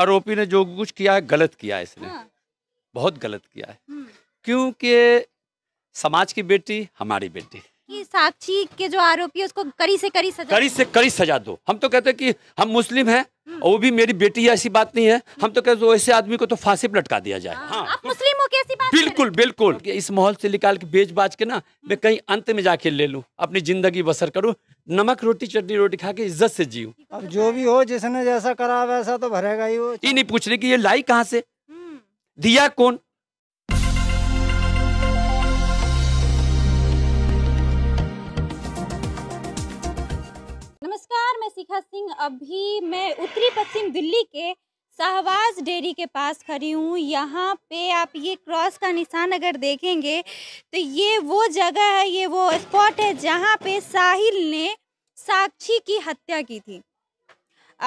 आरोपी ने जो कुछ किया है गलत किया है इसने हाँ। बहुत गलत किया है हम्म। क्योंकि समाज की बेटी हमारी बेटी साक्षी के जो आरोपी है उसको कड़ी से कड़ी सजा कड़ी से कड़ी सजा दो हम तो कहते हैं कि हम मुस्लिम हैं और वो भी मेरी बेटी ऐसी बात नहीं है हम तो कहते ऐसे आदमी को तो फांसी पर लटका दिया जाए हाँ। हाँ। आप बात बिल्कुल बिल्कुल इस माहौल से निकाल के बेच बाज के ना मैं कहीं अंत में जाके ले लूँ अपनी जिंदगी बसर करूँ नमक रोटी चटनी रोटी खा के इज्जत से जीव तो अब जो भी हो जिसने जैसा करा वैसा तो भरेगा ही वो ये नहीं पूछ रहे की ये लाई कहाँ से हम्म। दिया कौन मैं शिखा सिंह अभी मैं उत्तरी पश्चिम दिल्ली के शाहबाज डेयरी के पास खड़ी हूँ यहाँ पे आप ये क्रॉस का निशान अगर देखेंगे तो ये वो जगह है ये वो स्पॉट है जहाँ पे साहिल ने साक्षी की हत्या की थी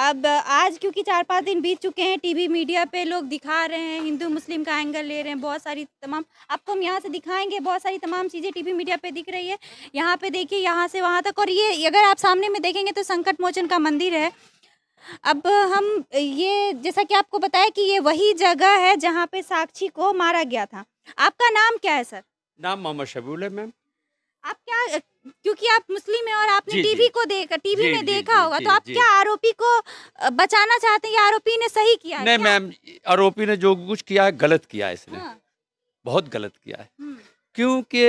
अब आज क्योंकि चार पाँच दिन बीत चुके हैं टीवी मीडिया पे लोग दिखा रहे हैं हिंदू मुस्लिम का एंगल ले रहे हैं बहुत सारी तमाम आपको हम यहाँ से दिखाएंगे बहुत सारी तमाम चीज़ें टीवी मीडिया पे दिख रही है यहाँ पे देखिए यहाँ से वहाँ तक और ये अगर आप सामने में देखेंगे तो संकट मोचन का मंदिर है अब हम ये जैसा कि आपको बताया कि ये वही जगह है जहाँ पे साक्षी को मारा गया था आपका नाम क्या है सर नाम मोहम्मद शबूल है मैम आप क्या क्योंकि आप मुस्लिम हैं और आपने टीवी को देखा टीवी में देखा होगा तो आप क्या आरोपी को बचाना चाहते हैं या आरोपी ने सही किया नहीं मैम आरोपी ने जो कुछ किया है गलत किया है इसने हाँ। बहुत गलत किया है हम्म। क्योंकि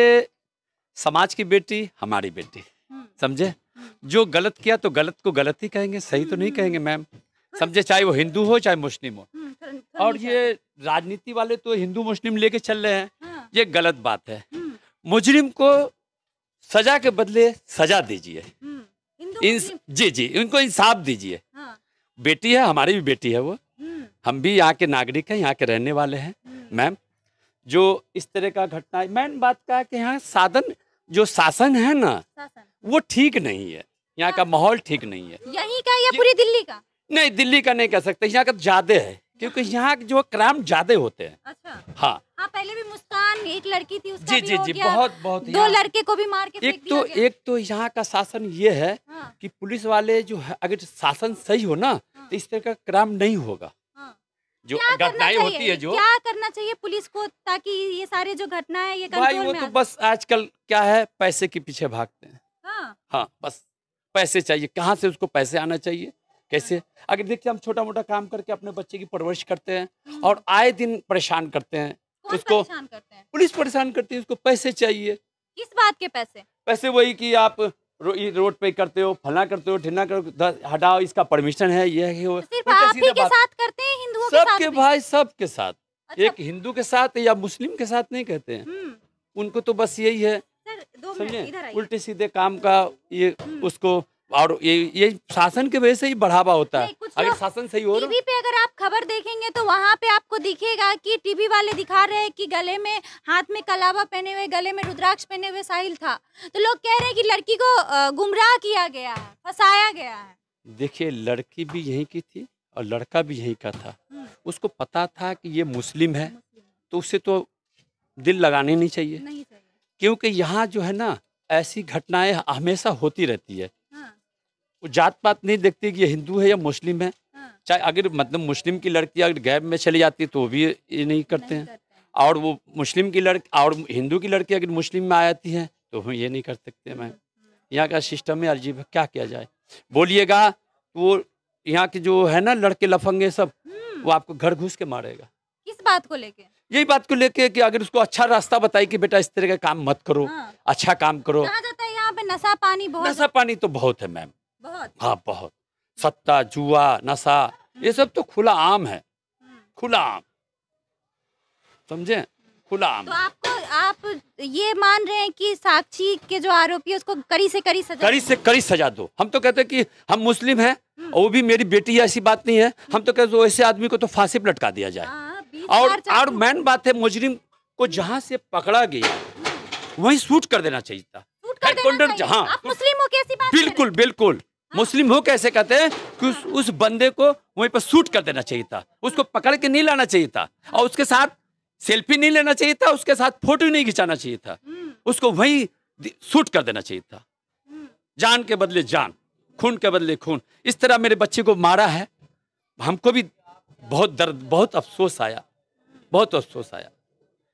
समाज की बेटी हमारी बेटी हम्म। समझे हम्म। जो गलत किया तो गलत को गलत ही कहेंगे सही तो नहीं कहेंगे मैम हाँ। समझे चाहे वो हिंदू हो चाहे मुस्लिम हो और ये राजनीति वाले तो हिंदू मुस्लिम लेके चल रहे हैं हाँ। ये गलत बात है मुजरिम को सजा के बदले सजा दीजिए हम्म, इन जी जी इनको इंसाफ दीजिए हाँ। बेटी है हमारी भी बेटी है वो हम्म। हम भी यहाँ के नागरिक हैं यहाँ के रहने वाले हैं हम्म। मैम जो इस तरह का घटना मैन बात का है कि यहाँ साधन जो शासन है ना वो ठीक नहीं है यहाँ का हाँ। माहौल ठीक नहीं है यही का या पूरी दिल्ली का नहीं दिल्ली का नहीं कह सकते यहाँ का ज्यादा है क्योंकि यहाँ जो क्राइम ज्यादा होते हैं अच्छा हाँ हाँ पहले भी मुस्कान एक लड़की थी उसका जी जी जी बहुत बहुत दो लड़के को भी मार के एक तो एक तो यहाँ का शासन ये है हाँ। कि पुलिस वाले जो है अगर शासन सही हो ना हाँ। तो इस तरह का क्राइम नहीं होगा हाँ। जो घटनाएं होती है जो क्या करना चाहिए पुलिस को ताकि ये सारे जो घटना है ये भाई वो तो बस आजकल क्या है पैसे के पीछे भागते हैं हाँ, हाँ बस पैसे चाहिए कहाँ से उसको पैसे आना चाहिए कैसे अगर देखिए हम छोटा मोटा काम करके अपने बच्चे की परवरिश करते हैं और हम्म। आए दिन परेशान करते हैं उसको पुलिस परेशान करती है उसको पैसे चाहिए किस बात के पैसे पैसे वही कि आप रो, रोड पे करते हो फला करते हो ढिना करो हटाओ इसका परमिशन है यह है तो सिर्फ आप ही के साथ करते हैं हिंदुओं के साथ सबके भाई सबके साथ अच्छा। एक हिंदू के साथ या मुस्लिम के साथ नहीं कहते हैं हम्म। उनको तो बस यही है समझे उल्टे सीधे काम का ये हम्म। उसको और ये ये शासन की वजह से ही बढ़ावा होता है अगर शासन सही हो टीवी पे अगर आप खबर देखेंगे तो वहाँ पे आपको दिखेगा कि टीवी वाले दिखा रहे हैं कि गले में हाथ में कलावा पहने हुए गले में रुद्राक्ष पहने हुए साहिल था तो लोग कह रहे हैं कि लड़की को गुमराह किया गया है फसाया गया है देखिए लड़की भी यही की थी और लड़का भी यही का था हम्म। उसको पता था कि ये मुस्लिम है तो उससे तो दिल लगाने नहीं चाहिए क्योंकि यहाँ जो है ना ऐसी घटनाएं हमेशा होती रहती है वो जात पात नहीं देखती कि ये हिंदू है या मुस्लिम है हाँ। चाहे अगर मतलब मुस्लिम की लड़की अगर गैब में चली जाती है तो भी ये नहीं करते हैं और वो मुस्लिम की लड़की और हिंदू की लड़की अगर मुस्लिम में आ जाती है तो हम ये नहीं कर सकते मैम हम्म, हम्म। यहाँ का सिस्टम है अजीब है क्या किया जाए बोलिएगा वो यहाँ के जो है ना लड़के लफंगे सब हम्म। वो आपको घर घुस के मारेगा किस बात को लेके यही बात को लेके कि अगर उसको अच्छा रास्ता बताए कि बेटा इस तरह का काम मत करो हाँ। अच्छा काम करो जाता है यहाँ पे नशा पानी बहुत नशा पानी तो बहुत है मैम बहुत हाँ बहुत सत्ता जुआ नशा ये सब तो खुला आम है खुला आम समझे खुला आम तो आपको आप ये मान रहे हैं कि साक्षी के जो आरोपी है उसको कड़ी से कड़ी सजा कड़ी से कड़ी सजा दो हम तो कहते हैं कि हम मुस्लिम हैं हम्म। और वो भी मेरी बेटी ऐसी बात नहीं है हम तो कहते ऐसे आदमी को तो फांसी पर लटका दिया जाए हाँ, और और मेन बात है मुजरिम को जहाँ से पकड़ा गया हम्म। वही सूट कर देना चाहिए था हाँ। मुस्लिम हो कैसी बात बिल्कुल बिल्कुल हाँ। मुस्लिम हो कैसे कहते हैं कि उस, हाँ। उस बंदे को वहीं पर सूट कर देना चाहिए था हाँ। उसको पकड़ के नहीं लाना चाहिए था और उसके साथ सेल्फी नहीं लेना चाहिए था उसके साथ फोटो नहीं खिंचाना चाहिए था हम्म। उसको वहीं सूट कर देना चाहिए था हम्म। जान के बदले जान खून के बदले खून इस तरह मेरे बच्चे को मारा है हमको भी बहुत दर्द बहुत अफसोस आया बहुत अफसोस आया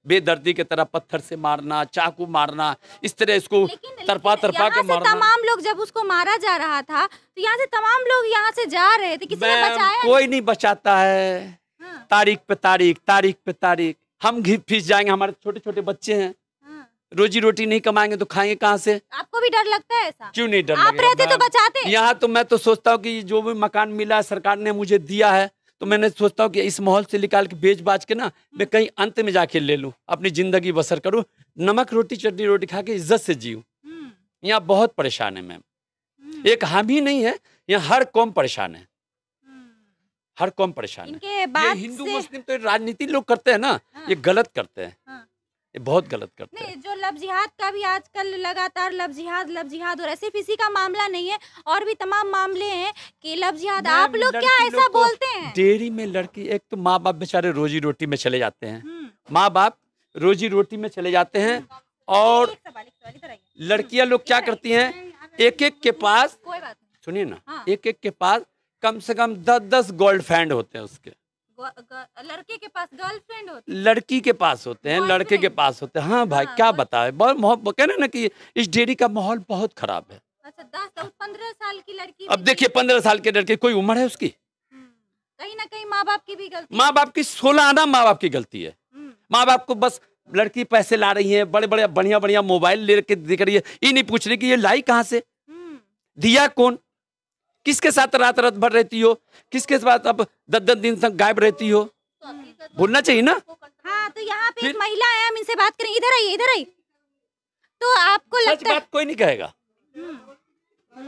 बेदर्दी की तरह पत्थर से मारना चाकू मारना इस तरह इसको तरपा तरपा के मारना तमाम लोग जब उसको मारा जा रहा था तो यहाँ से तमाम लोग यहाँ से जा रहे थे किसी ने बचाया कोई नहीं बचाता है हाँ। तारीख पे तारीख तारीख पे तारीख हम घी फीस जाएंगे हमारे छोटे छोटे बच्चे हैं हाँ। रोजी रोटी नहीं कमाएंगे तो खाएंगे कहाँ से आपको भी डर लगता है ऐसा क्यों नहीं डर आप रहते तो बचाते यहाँ तो मैं तो सोचता हूँ कि जो भी मकान मिला है सरकार ने मुझे दिया है तो मैंने सोचता हूँ कि इस माहौल से निकाल के बेच बाज के ना मैं कहीं अंत में जाके ले लूँ अपनी ज़िंदगी बसर करूँ नमक रोटी चटनी रोटी खा के इज्जत से जीऊँ हम्म। यहाँ बहुत परेशान है मैम हम्म। एक हम ही नहीं है यहाँ हर कौम परेशान है हम्म। हर कौम परेशान है हिंदू मुस्लिम तो राजनीति लोग करते हैं ना हाँ। ये गलत करते हैं हाँ। ये बहुत गलत करते नहीं, हैं जो लव जिहाद का भी आजकल लगातार लव जिहाद लव जिहाद और ऐसे किसी का मामला नहीं है और भी तमाम मामले हैं लफ्ज याद आप लोग क्या ऐसा बोलते हैं डेयरी में लड़की एक तो माँ बाप बेचारे रोजी रोटी में चले जाते हैं हम्म। माँ बाप रोजी रोटी में चले जाते हैं और लड़कियां लोग क्या करती हैं एक एक के पास सुनिए ना हाँ। एक एक के पास कम से कम दस दस गर्लफ्रेंड होते हैं उसके लड़के के पास गर्लफ्रेंड होते है लड़की के पास होते हैं लड़के के पास होते हैं हाँ भाई हाँ, क्या बताए बहुत कहना ना कि इस डेयरी का माहौल बहुत खराब है अच्छा, पंद्रह साल की लड़की अब देखिए पंद्रह साल की लड़की कोई उम्र है उसकी हम्म, कहीं ना कहीं माँ बाप की भी गलती माँ बाप की सोलह आना माँ बाप की गलती है हम्म। माँ बाप को बस लड़की पैसे ला रही है बड़े बड़े बढ़िया बढ़िया मोबाइल ले रखे दिख रही है ये नहीं पूछ रही की ये लाई कहाँ से हम्म। दिया कौन किसके साथ रात रात भर रहती हो किसके साथ अब दस दस दिन तक गायब रहती हो तो तो बोलना चाहिए ना हाँ तो यहाँ पे एक महिला है हम इनसे बात करें इधर आइए इधर आइए तो आपको लगता है बात कोई नहीं कहेगा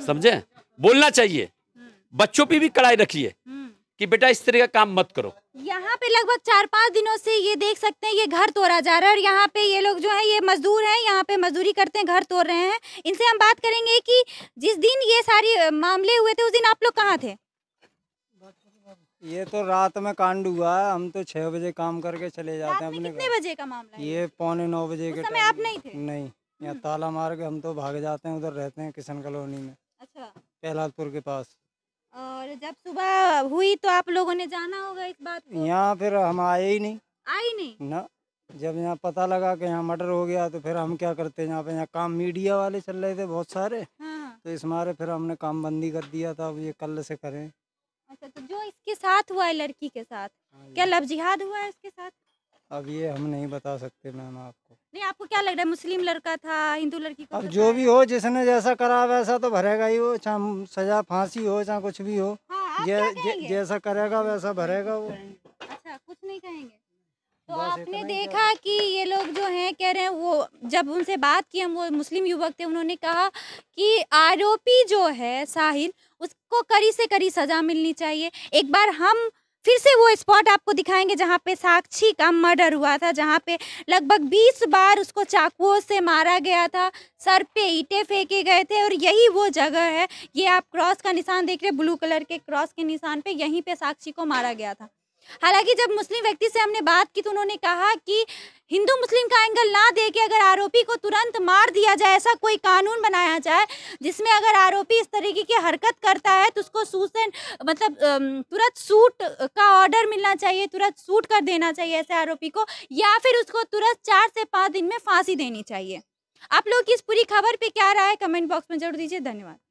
समझे बोलना चाहिए हम्म। बच्चों पे भी कड़ाई रखिए हम्म। कि बेटा इस तरह का काम मत करो यहाँ पे लगभग चार पाँच दिनों से ये देख सकते हैं ये घर तोड़ा जा रहा है और यहाँ पे ये लोग जो है ये मजदूर हैं यहाँ पे मजदूरी करते हैं घर तोड़ रहे हैं इनसे हम बात करेंगे कि जिस दिन ये सारे मामले हुए थे उस दिन आप लोग कहाँ थे ये तो रात में कांड हुआ है हम तो छह बजे काम करके चले जाते हैं अपने कितने बजे का मामला ये पौने नौ बजे के समय आप नहीं थे नहीं यहाँ हम्म। ताला मार के हम तो भाग जाते हैं उधर रहते हैं किशन कॉलोनी में अच्छा प्रहलादपुर के पास और जब सुबह हुई तो आप लोगों ने जाना होगा इस बात को यहाँ फिर हम आए ही नहीं आए नहीं ना जब यहाँ पता लगा कि यहाँ मर्डर हो गया तो फिर हम क्या करते हैं यहाँ पे यहाँ काम मीडिया वाले चल रहे थे बहुत सारे हाँ।, हाँ। तो इस मारे फिर हमने काम बंदी कर दिया था अब ये कल से करें अच्छा तो जो इसके साथ हुआ है लड़की के साथ हाँ, क्या लव जिहाद हुआ है इसके साथ अब ये हम नहीं बता सकते मैम आप नहीं आपको क्या लग रहा है मुस्लिम लड़का था हिंदू लड़की अब जो भी हो जिसने जैसा करा वैसा तो भरेगा ही हो चाहे सजा फांसी हो चाहे कुछ भी हो हाँ, जैसा करेगा वैसा भरेगा वो अच्छा कुछ नहीं कहेंगे तो आपने देखा कि ये लोग जो हैं कह रहे हैं वो जब उनसे बात की हम वो मुस्लिम युवक थे उन्होंने कहा कि आरोपी जो है साहिल उसको कड़ी से कड़ी सजा मिलनी चाहिए एक बार हम फिर से वो स्पॉट आपको दिखाएंगे जहाँ पे साक्षी का मर्डर हुआ था जहाँ पे लगभग 20 बार उसको चाकुओं से मारा गया था सर पे ईटे फेंके गए थे और यही वो जगह है ये आप क्रॉस का निशान देख रहे ब्लू कलर के क्रॉस के निशान पे यहीं पे साक्षी को मारा गया था हालांकि जब मुस्लिम व्यक्ति से हमने बात की तो उन्होंने कहा कि हिंदू मुस्लिम का एंगल ना दे के अगर आरोपी को तुरंत मार दिया जाए ऐसा कोई कानून बनाया जाए जिसमें अगर आरोपी इस तरीके की हरकत करता है तो उसको सूट मतलब तुरंत सूट का ऑर्डर मिलना चाहिए तुरंत सूट कर देना चाहिए ऐसे आरोपी को या फिर उसको तुरंत चार से पाँच दिन में फांसी देनी चाहिए आप लोग की इस पूरी खबर पर क्या राय कमेंट बॉक्स में जरूर दीजिए धन्यवाद